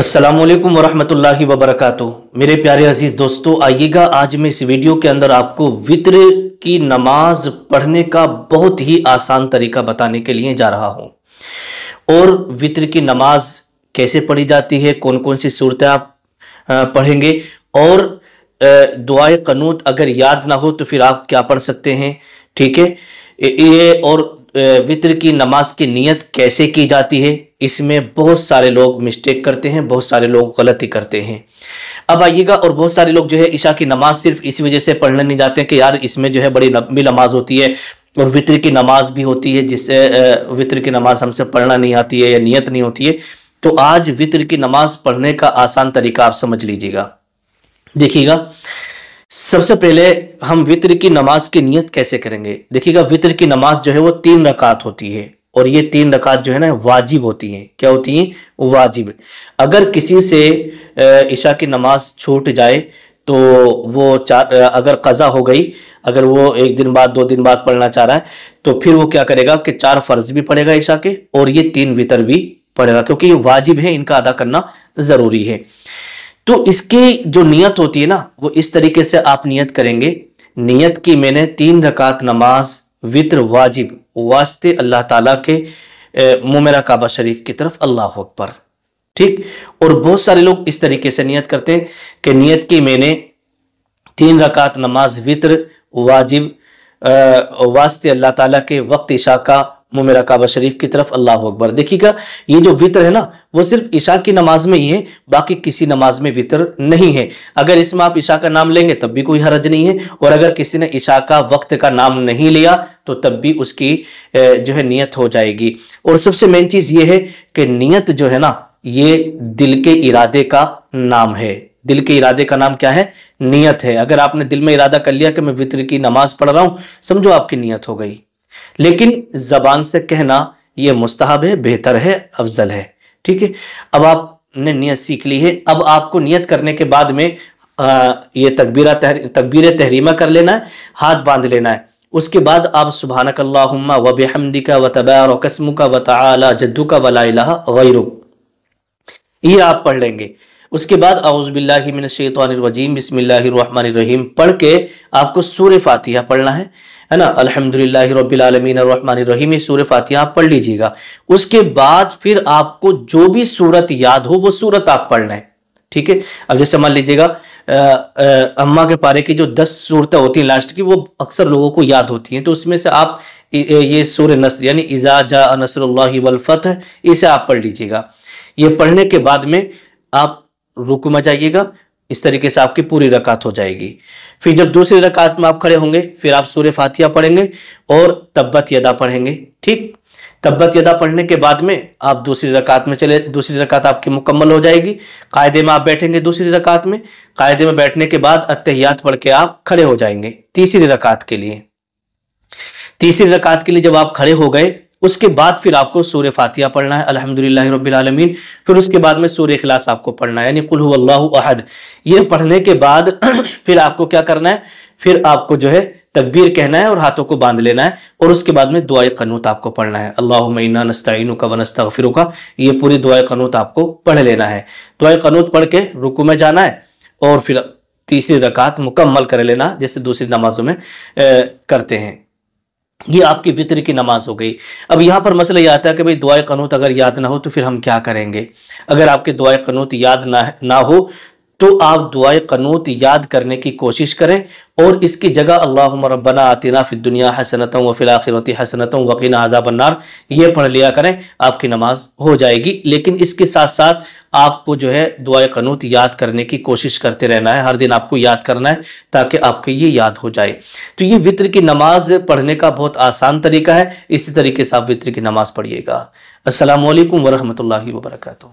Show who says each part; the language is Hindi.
Speaker 1: असलकम वरहमल वबरक मेरे प्यारे अजीज़ दोस्तों आइएगा आज मैं इस वीडियो के अंदर आपको वितर की नमाज पढ़ने का बहुत ही आसान तरीका बताने के लिए जा रहा हूँ और वितर की नमाज कैसे पढ़ी जाती है कौन कौन सी सूरतें आप पढ़ेंगे और दुआए कनूत अगर याद ना हो तो फिर आप क्या पढ़ सकते हैं ठीक है ये और वित्र की नमाज की नीयत कैसे की जाती है इसमें बहुत सारे लोग मिस्टेक करते हैं बहुत सारे लोग गलती करते हैं अब आइएगा और बहुत सारे लोग जो है ईशा की नमाज सिर्फ इसी वजह से पढ़ने नहीं जाते हैं कि यार इसमें जो है बड़ी लंबी नमाज होती है और वितर की नमाज भी होती है जिससे वितर की नमाज हमसे पढ़ना नहीं आती है या नियत नहीं होती है तो आज वित्र की नमाज पढ़ने का आसान तरीका आप समझ लीजिएगा देखिएगा सबसे पहले हम वितर की नमाज की नियत कैसे करेंगे देखिएगा वितर की नमाज जो है वो तीन रकात होती है और ये तीन रकात जो है ना वाजिब होती हैं क्या होती हैं वाजिब अगर किसी से ईशा की नमाज छूट जाए तो वो चार अगर कज़ा हो गई अगर वो एक दिन बाद दो दिन बाद पढ़ना चाह रहा है तो फिर वो क्या करेगा कि चार फ़र्ज भी पड़ेगा ईशा के और ये तीन वितर भी पड़ेगा क्योंकि ये वाजिब है इनका अदा करना ज़रूरी है तो इसकी जो नियत होती है ना वो इस तरीके से आप नियत करेंगे नियत की मैंने तीन रकात नमाज वित्र वाजिब वास्ते अल्लाह ताला के मुमेरा काबा शरीफ की तरफ अल्लाह अकबर ठीक और बहुत सारे लोग इस तरीके से नियत करते हैं कि नियत की मैंने तीन रकात नमाज वित्र वाजिब वास्ते अल्लाह ताला के वक्त इशा का मुँह मेरा काबा शरीफ की तरफ अल्लाह अकबर देखिएगा ये जो वितर है ना वो सिर्फ ईशा की नमाज में ही है बाकी किसी नमाज में वितर नहीं है अगर इसमें आप ईशा का नाम लेंगे तब भी कोई हरज नहीं है और अगर किसी ने ईशा का वक्त का नाम नहीं लिया तो तब भी उसकी जो है नीयत हो जाएगी और सबसे मेन चीज़ ये है कि नीयत जो है ना ये दिल के इरादे का नाम है दिल के इरादे का नाम क्या है नियत है अगर आपने दिल में इरादा कर लिया कि मैं वितर की नमाज पढ़ रहा हूँ समझो आपकी नियत हो गई लेकिन ज़बान से कहना यह मुस्तहब है बेहतर है अफजल है ठीक है अब आपने नियत सीख ली है अब आपको नियत करने के बाद में आ, ये तकबीरा तहर तकबीर तहरीमा कर लेना है हाथ बांध लेना है उसके बाद आप सुबहानकल्लाम वबहमदी का व तबार कसम का व तला जद्दू का वला गैरु ये आप पढ़ लेंगे उसके बाद आउज़बिल्लिमिनशैतवानरवजीम बसमीम पढ़ के आपको सूर्य फातिहा पढ़ना है है ना अलहमदिल्ला रबीआलमीन सूर्य फातिहा आप पढ़ लीजिएगा उसके बाद फिर आपको जो भी सूरत याद हो वो सूरत आप पढ़ना है ठीक है अब जैसे मान लीजिएगा अम्मा के पारे की जो दस सूरतें होती हैं लास्ट की वो अक्सर लोगों को याद होती हैं तो उसमें से आप ये सूर्य नसर यानी इज़ा जा नसर वलफ़त इसे आप पढ़ लीजिएगा ये पढ़ने के बाद में आप रुकू में जाइएगा इस तरीके से आपकी पूरी रकात हो जाएगी फिर जब दूसरी रकात में आप खड़े होंगे फिर आप सूर्य फातिया पढ़ेंगे और तब्बत यदा पढ़ेंगे ठीक तब्बत यदा पढ़ने के बाद में आप दूसरी रकात में चले दूसरी रकात आपकी मुकम्मल हो जाएगी कायदे में आप बैठेंगे दूसरी रकात में कायदे में बैठने के बाद अत्यात पढ़ के आप खड़े हो जाएंगे तीसरी रकात के लिए तीसरी रकात के लिए जब आप खड़े हो गए उसके बाद फिर आपको सूर फ़ातिया पढ़ना है अलहमदिल्ला रबीआलमीन फिर उसके बाद में सूर्य खिलास आपको पढ़ना है यानी कुल्लू अहद ये पढ़ने के बाद फिर आपको क्या करना है फिर आपको जो है तकबीर कहना है और हाथों को बांध लेना है और उसके बाद में दुआ कनूत आपको पढ़ना है अल्लाह मना नस्तिन का वनस्ता का ये पूरी दुआ कनूत आपको पढ़ लेना है दुआ कनूत पढ़ के रुकू में जाना है और फिर तीसरी रकात मुकम्मल कर लेना जैसे दूसरी नमाजों में करते हैं ये आपकी वितर की नमाज हो गई अब यहाँ पर मसला यह आता है कि भाई दुआ कनूत अगर याद ना हो तो फिर हम क्या करेंगे अगर आपके दुआ कनूत याद ना ना हो तो आप दुआ कनूत याद करने की कोशिश करें और इसकी जगह अल्लाह मरबना आतना फिर दुनिया हसनतों व फिलाखिरती हसनतों वकीन आजाबन्नार ये पढ़ लिया करें आपकी नमाज हो जाएगी लेकिन इसके साथ साथ आपको जो है दुआ कनूत याद करने की कोशिश करते रहना है हर दिन आपको याद करना है ताकि आपको ये याद हो जाए तो ये वित्र की नमाज पढ़ने का बहुत आसान तरीका है इसी तरीके से आप वित्र की नमाज पढ़िएगा असलकम वरहमल वर्का